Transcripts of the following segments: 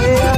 yeah,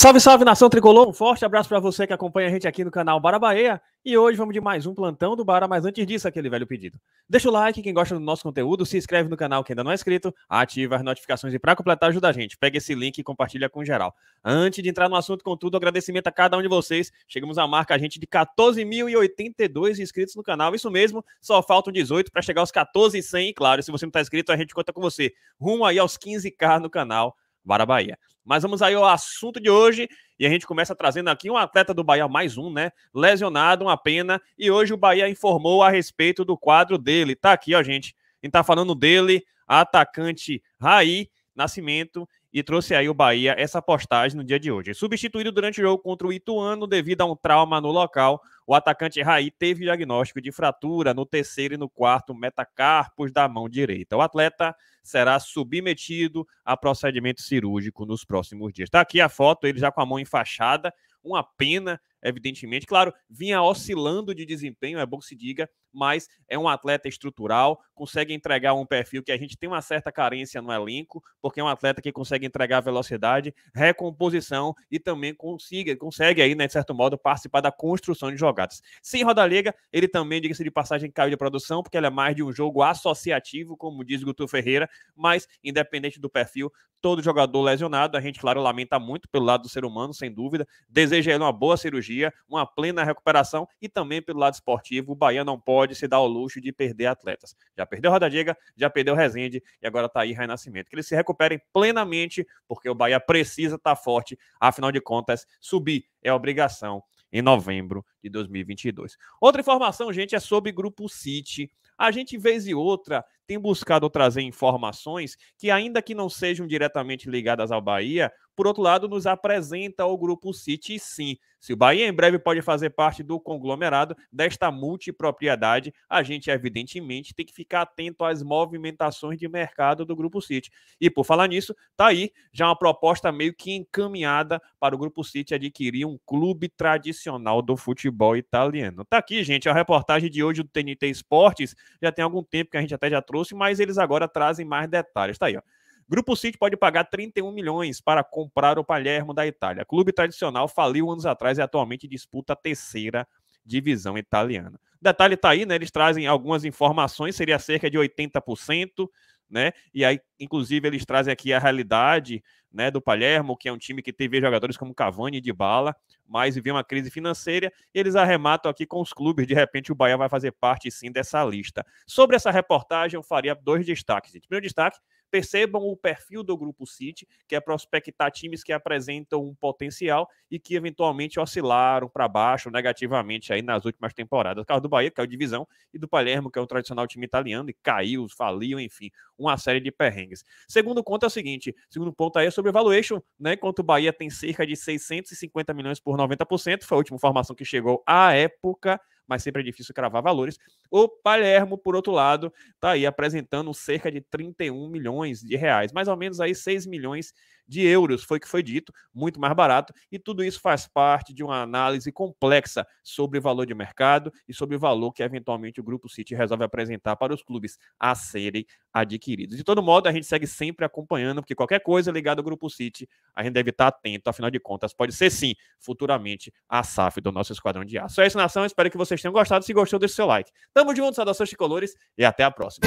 Salve, salve nação tricolor! Um forte abraço para você que acompanha a gente aqui no canal Bara Bahia. E hoje vamos de mais um plantão do Bara, mas antes disso, aquele velho pedido. Deixa o like, quem gosta do nosso conteúdo, se inscreve no canal quem ainda não é inscrito, ativa as notificações e para completar ajuda a gente. Pega esse link e compartilha com geral. Antes de entrar no assunto, contudo, agradecimento a cada um de vocês. Chegamos à marca, a gente, de 14.082 inscritos no canal. Isso mesmo, só faltam 18 para chegar aos 14.100. E claro, se você não está inscrito, a gente conta com você. Rumo aí aos 15k no canal a Bahia. Mas vamos aí ao assunto de hoje e a gente começa trazendo aqui um atleta do Bahia, mais um, né? Lesionado, uma pena. E hoje o Bahia informou a respeito do quadro dele. Tá aqui, ó, gente. A gente tá falando dele, atacante Raí Nascimento, e trouxe aí o Bahia essa postagem no dia de hoje. Substituído durante o jogo contra o Ituano devido a um trauma no local, o atacante Raí teve diagnóstico de fratura no terceiro e no quarto metacarpos da mão direita. O atleta será submetido a procedimento cirúrgico nos próximos dias. Está aqui a foto, ele já com a mão enfaixada, uma pena evidentemente. Claro, vinha oscilando de desempenho, é bom que se diga, mas é um atleta estrutural, consegue entregar um perfil que a gente tem uma certa carência no elenco, porque é um atleta que consegue entregar velocidade, recomposição e também consiga, consegue aí, né, de certo modo, participar da construção de jogadas. Sem Roda Liga, ele também, diga-se de passagem, caiu de produção, porque ele é mais de um jogo associativo, como diz Guto Ferreira, mas independente do perfil, todo jogador lesionado. A gente, claro, lamenta muito pelo lado do ser humano, sem dúvida. Deseja ele uma boa cirurgia, uma plena recuperação e também pelo lado esportivo. O Bahia não pode se dar ao luxo de perder atletas. Já perdeu Roda Diga já perdeu Rezende e agora tá aí Renascimento. Que eles se recuperem plenamente, porque o Bahia precisa estar tá forte. Afinal de contas, subir é obrigação em novembro de 2022. Outra informação, gente, é sobre Grupo City. A gente, vez e outra, tem buscado trazer informações que, ainda que não sejam diretamente ligadas ao Bahia, por outro lado, nos apresenta o grupo City sim. Se o Bahia em breve pode fazer parte do conglomerado desta multipropriedade, a gente evidentemente tem que ficar atento às movimentações de mercado do grupo City. E por falar nisso, tá aí já uma proposta meio que encaminhada para o grupo City adquirir um clube tradicional do futebol italiano. Tá aqui, gente, a reportagem de hoje do TNT Esportes. Já tem algum tempo que a gente até já trouxe trouxe, mas eles agora trazem mais detalhes. Está aí, ó. Grupo City pode pagar 31 milhões para comprar o Palermo da Itália. Clube tradicional faliu anos atrás e atualmente disputa a terceira divisão italiana. Detalhe tá aí, né? Eles trazem algumas informações, seria cerca de 80%, né? E aí, inclusive, eles trazem aqui a realidade né, do Palermo, que é um time que teve jogadores como Cavani e Dybala, mas viveu uma crise financeira, eles arrematam aqui com os clubes, de repente o Bahia vai fazer parte sim dessa lista. Sobre essa reportagem, eu faria dois destaques. Gente. Primeiro destaque, percebam o perfil do grupo City, que é prospectar times que apresentam um potencial e que eventualmente oscilaram para baixo negativamente aí nas últimas temporadas. O caso do Bahia, que é o divisão, e do Palermo, que é o tradicional time italiano, e caiu, faliu, enfim, uma série de perrengues. Segundo ponto é o seguinte, segundo ponto aí é sobre valuation, né? Enquanto o Bahia tem cerca de 650 milhões por 90%, foi a última informação que chegou à época mas sempre é difícil cravar valores. O Palermo, por outro lado, está aí apresentando cerca de 31 milhões de reais, mais ou menos aí 6 milhões de euros, foi o que foi dito, muito mais barato, e tudo isso faz parte de uma análise complexa sobre o valor de mercado e sobre o valor que eventualmente o Grupo City resolve apresentar para os clubes a serem adquiridos. De todo modo, a gente segue sempre acompanhando, porque qualquer coisa ligada ao Grupo City, a gente deve estar atento, afinal de contas, pode ser sim, futuramente, a SAF do nosso Esquadrão de Aço. É isso, nação, espero que vocês vocês tenham gostado. Se gostou, deixe seu like. Tamo junto, saudações colores e até a próxima.